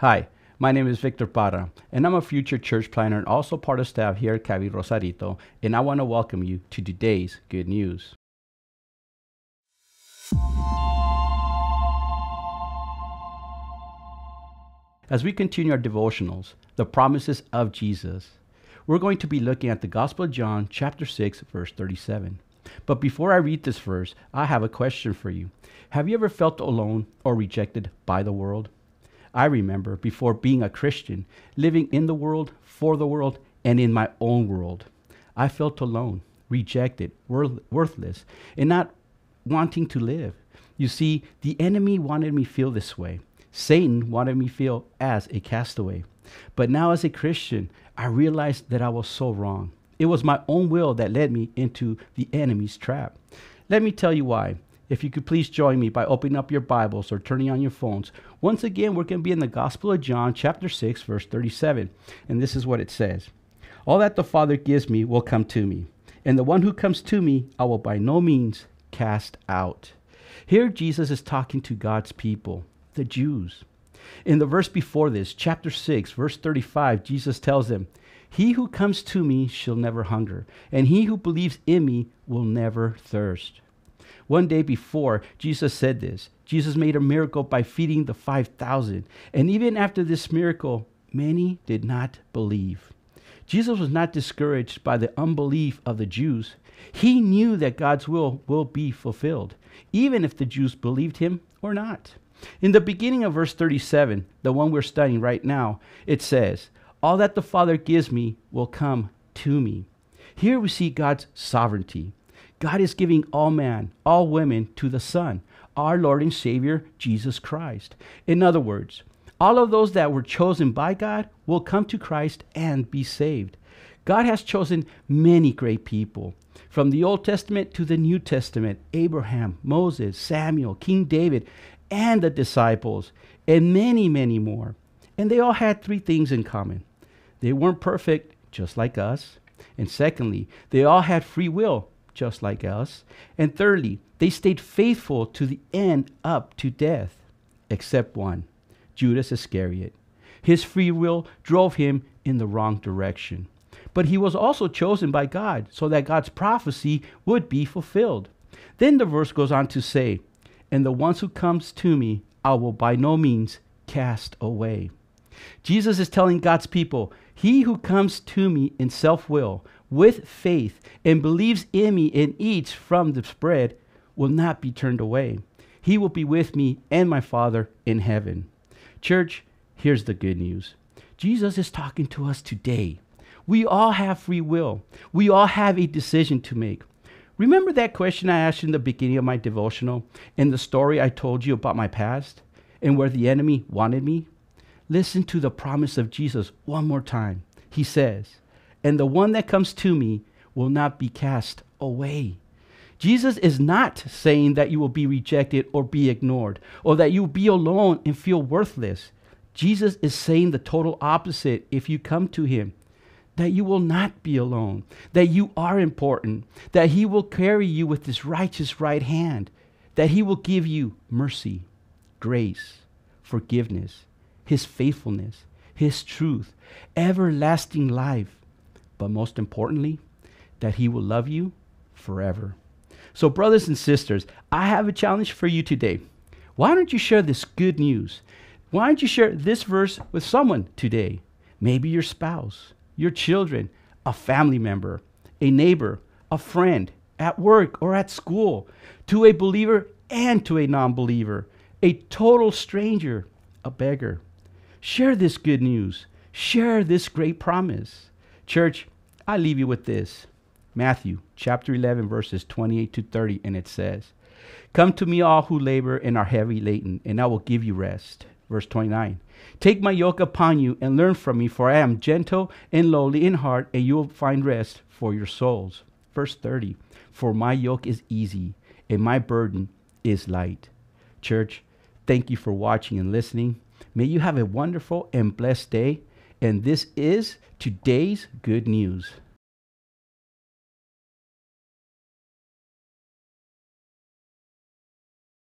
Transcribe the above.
Hi, my name is Victor Parra, and I'm a future church planner and also part of staff here at Cavi Rosarito, and I want to welcome you to today's good news. As we continue our devotionals, the promises of Jesus, we're going to be looking at the Gospel of John, chapter 6, verse 37. But before I read this verse, I have a question for you. Have you ever felt alone or rejected by the world? I remember before being a Christian, living in the world, for the world, and in my own world. I felt alone, rejected, worth, worthless, and not wanting to live. You see, the enemy wanted me feel this way. Satan wanted me feel as a castaway. But now as a Christian, I realized that I was so wrong. It was my own will that led me into the enemy's trap. Let me tell you why. If you could please join me by opening up your Bibles or turning on your phones. Once again, we're going to be in the Gospel of John, chapter 6, verse 37. And this is what it says All that the Father gives me will come to me, and the one who comes to me I will by no means cast out. Here, Jesus is talking to God's people, the Jews. In the verse before this, chapter 6, verse 35, Jesus tells them, He who comes to me shall never hunger, and he who believes in me will never thirst. One day before, Jesus said this. Jesus made a miracle by feeding the 5,000. And even after this miracle, many did not believe. Jesus was not discouraged by the unbelief of the Jews. He knew that God's will will be fulfilled, even if the Jews believed him or not. In the beginning of verse 37, the one we're studying right now, it says, All that the Father gives me will come to me. Here we see God's sovereignty. God is giving all men, all women to the Son, our Lord and Savior, Jesus Christ. In other words, all of those that were chosen by God will come to Christ and be saved. God has chosen many great people. From the Old Testament to the New Testament, Abraham, Moses, Samuel, King David, and the disciples, and many, many more. And they all had three things in common they weren't perfect, just like us. And secondly, they all had free will, just like us. And thirdly, they stayed faithful to the end up to death, except one, Judas Iscariot. His free will drove him in the wrong direction. But he was also chosen by God so that God's prophecy would be fulfilled. Then the verse goes on to say, And the ones who comes to me, I will by no means cast away. Jesus is telling God's people, He who comes to me in self will with faith and believes in me and eats from the bread will not be turned away. He will be with me and my Father in heaven. Church, here's the good news Jesus is talking to us today. We all have free will, we all have a decision to make. Remember that question I asked in the beginning of my devotional and the story I told you about my past and where the enemy wanted me? Listen to the promise of Jesus one more time. He says, and the one that comes to me will not be cast away. Jesus is not saying that you will be rejected or be ignored or that you'll be alone and feel worthless. Jesus is saying the total opposite if you come to him that you will not be alone, that you are important, that he will carry you with his righteous right hand, that he will give you mercy, grace, forgiveness, his faithfulness, his truth, everlasting life but most importantly, that He will love you forever. So, brothers and sisters, I have a challenge for you today. Why don't you share this good news? Why don't you share this verse with someone today? Maybe your spouse, your children, a family member, a neighbor, a friend, at work or at school, to a believer and to a non believer, a total stranger, a beggar. Share this good news. Share this great promise. Church, I leave you with this Matthew chapter 11, verses 28 to 30, and it says, Come to me, all who labor and are heavy laden, and I will give you rest. Verse 29. Take my yoke upon you and learn from me, for I am gentle and lowly in heart, and you will find rest for your souls. Verse 30. For my yoke is easy and my burden is light. Church, thank you for watching and listening. May you have a wonderful and blessed day. And this is today's good news.